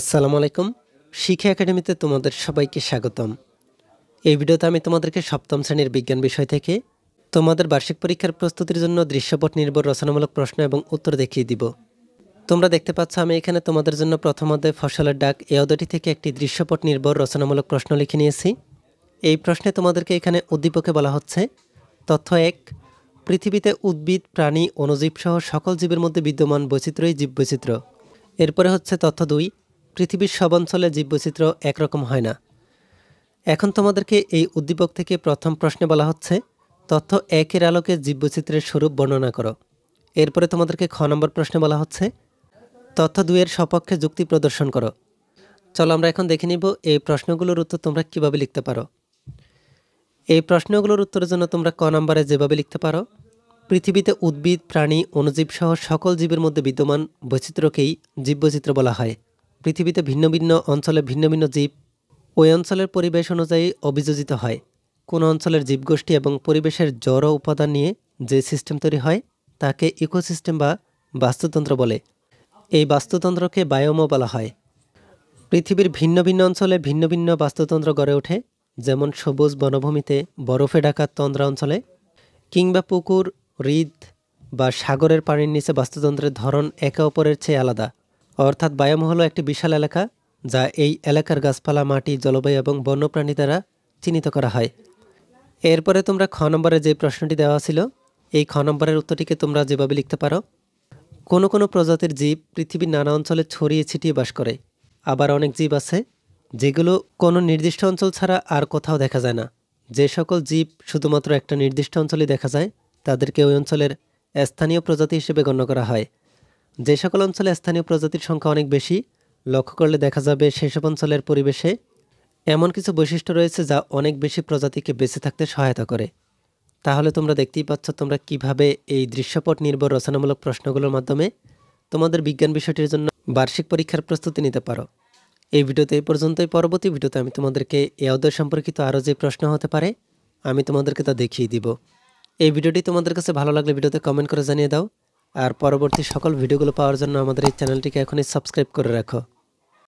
আসসালামু আলাইকুম শিক্ষা একাডেমিতে তোমাদের সবাইকে স্বাগতম এই ভিডিওতে আমি তোমাদেরকে সপ্তম শ্রেণীর বিজ্ঞান বিষয় থেকে তোমাদের বার্ষিক পরীক্ষার প্রস্তুতির জন্য দৃশ্যপট নির্ভর রচনামূলক প্রশ্ন এবং উত্তর দেখিয়ে দিব তোমরা দেখতে পাচ্ছ আমি এখানে তোমাদের জন্য প্রথমতে ফসলের ডাক এ অদটি থেকে একটি দৃশ্যপট নির্ভর রচনামূলক প্রশ্ন লিখে নিয়েছি এই প্রশ্নে তোমাদেরকে এখানে উদ্দীপকে বলা হচ্ছে তথ্য এক পৃথিবীতে উদ্ভিদ প্রাণী সহ সকল জীবের মধ্যে বিদ্যমান বৈচিত্র্যই বৈচিত্র্য এরপরে হচ্ছে তথ্য দুই পৃথিবীর সব অঞ্চলে জীববৈচিত্র্য একরকম হয় না এখন তোমাদেরকে এই উদ্দীপক থেকে প্রথম প্রশ্নে বলা হচ্ছে তথ্য একের আলোকে জীববৈচিত্র্যের স্বরূপ বর্ণনা করো এরপরে তোমাদেরকে খ নম্বর প্রশ্নে বলা হচ্ছে তথ্য দুইয়ের সপক্ষে যুক্তি প্রদর্শন করো চলো আমরা এখন দেখে নিব এই প্রশ্নগুলোর উত্তর তোমরা কিভাবে লিখতে পারো এই প্রশ্নগুলোর উত্তরের জন্য তোমরা ক নম্বরে যেভাবে লিখতে পারো পৃথিবীতে উদ্ভিদ প্রাণী অনুজীবসহ সকল জীবের মধ্যে বিদ্যমান বৈচিত্র্যকেই জীববৈচিত্র্য বলা হয় পৃথিবীতে ভিন্ন ভিন্ন অঞ্চলে ভিন্ন ভিন্ন জীব ওই অঞ্চলের পরিবেশ অনুযায়ী অভিযোজিত হয় কোন অঞ্চলের জীবগোষ্ঠী এবং পরিবেশের জড় উপাদান নিয়ে যে সিস্টেম তৈরি হয় তাকে ইকোসিস্টেম বা বাস্তুতন্ত্র বলে এই বাস্তুতন্ত্রকে বায়োমো বলা হয় পৃথিবীর ভিন্ন ভিন্ন অঞ্চলে ভিন্ন ভিন্ন বাস্তুতন্ত্র গড়ে ওঠে যেমন সবুজ বনভূমিতে বরফে ঢাকা তন্দ্রা অঞ্চলে কিংবা পুকুর হৃদ বা সাগরের পানির নিচে বাস্তুতন্ত্রের ধরন একে অপরের চেয়ে আলাদা অর্থাৎ বায়াম হলো একটি বিশাল এলাকা যা এই এলাকার গাছপালা মাটি জলবায়ু এবং বন্যপ্রাণী দ্বারা চিহ্নিত করা হয় এরপরে তোমরা খ নম্বরে যে প্রশ্নটি দেওয়া ছিল এই খ নম্বরের উত্তরটিকে তোমরা যেভাবে লিখতে পারো কোনো কোনো প্রজাতির জীব পৃথিবীর নানা অঞ্চলে ছড়িয়ে ছিটিয়ে বাস করে আবার অনেক জীব আছে যেগুলো কোনো নির্দিষ্ট অঞ্চল ছাড়া আর কোথাও দেখা যায় না যে সকল জীব শুধুমাত্র একটা নির্দিষ্ট অঞ্চলে দেখা যায় তাদেরকে ওই অঞ্চলের স্থানীয় প্রজাতি হিসেবে গণ্য করা হয় যে সকল অঞ্চলে স্থানীয় প্রজাতির সংখ্যা অনেক বেশি লক্ষ্য করলে দেখা যাবে সেসব অঞ্চলের পরিবেশে এমন কিছু বৈশিষ্ট্য রয়েছে যা অনেক বেশি প্রজাতিকে বেঁচে থাকতে সহায়তা করে তাহলে তোমরা দেখতেই পাচ্ছ তোমরা কিভাবে এই দৃশ্যপট নির্ভর রচনামূলক প্রশ্নগুলোর মাধ্যমে তোমাদের বিজ্ঞান বিষয়টির জন্য বার্ষিক পরীক্ষার প্রস্তুতি নিতে পারো এই ভিডিওতে এই পর্যন্তই পরবর্তী ভিডিওতে আমি তোমাদেরকে এ অধ্যায় সম্পর্কিত আরও যে প্রশ্ন হতে পারে আমি তোমাদেরকে তা দেখিয়ে দিব এই ভিডিওটি তোমাদের কাছে ভালো লাগলে ভিডিওতে কমেন্ট করে জানিয়ে দাও আর পরবর্তী সকল ভিডিওগুলো পাওয়ার জন্য আমাদের এই চ্যানেলটিকে এখনই সাবস্ক্রাইব করে রাখো